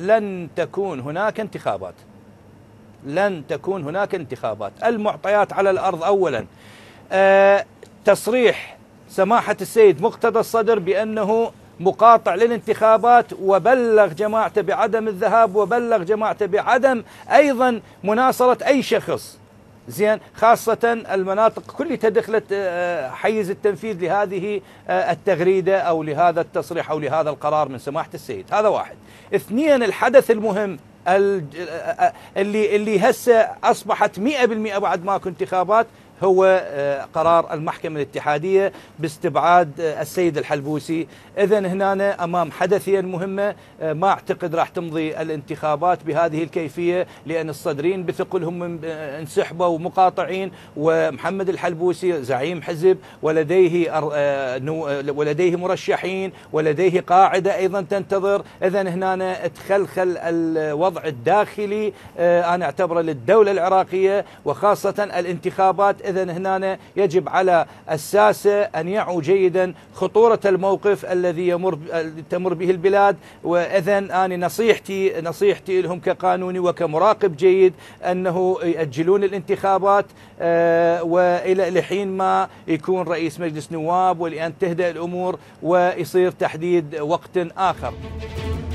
لن تكون هناك انتخابات لن تكون هناك انتخابات المعطيات على الأرض أولا أه تصريح سماحة السيد مقتدى الصدر بأنه مقاطع للانتخابات وبلغ جماعته بعدم الذهاب وبلغ جماعته بعدم أيضا مناصرة أي شخص زين خاصة المناطق كلها دخلت آه، آه، حيز التنفيذ لهذه آه، التغريدة أو لهذا التصريح أو لهذا القرار من سماحة السيد هذا واحد اثنين الحدث المهم اللي اللي هسه اصبحت 100% بعد ماكو انتخابات هو آه، قرار المحكمة الاتحادية باستبعاد آه، السيد الحلبوسي إذا هنا أمام حدثين مهمة آه، ما أعتقد راح تمضي الانتخابات بهذه الكيفية لأن الصدرين بثقلهم انسحبوا ومقاطعين ومحمد الحلبوسي زعيم حزب ولديه ولديه مرشحين ولديه قاعدة أيضا تنتظر إذا هنا تخلخل الوضع الداخلي أنا أعتبره للدولة العراقية وخاصة الانتخابات إذا هنا يجب على الساسة أن يعوا جيدا خطورة الموقف الذي يمر تمر به البلاد وإذا أنا نصيحتي نصيحتي لهم كقانوني وكمراقب جيد أنه يأجلون الانتخابات آه، وإلى لحين ما يكون رئيس مجلس نواب ولأن تهدأ الأمور ويصير تحديد وقت آخر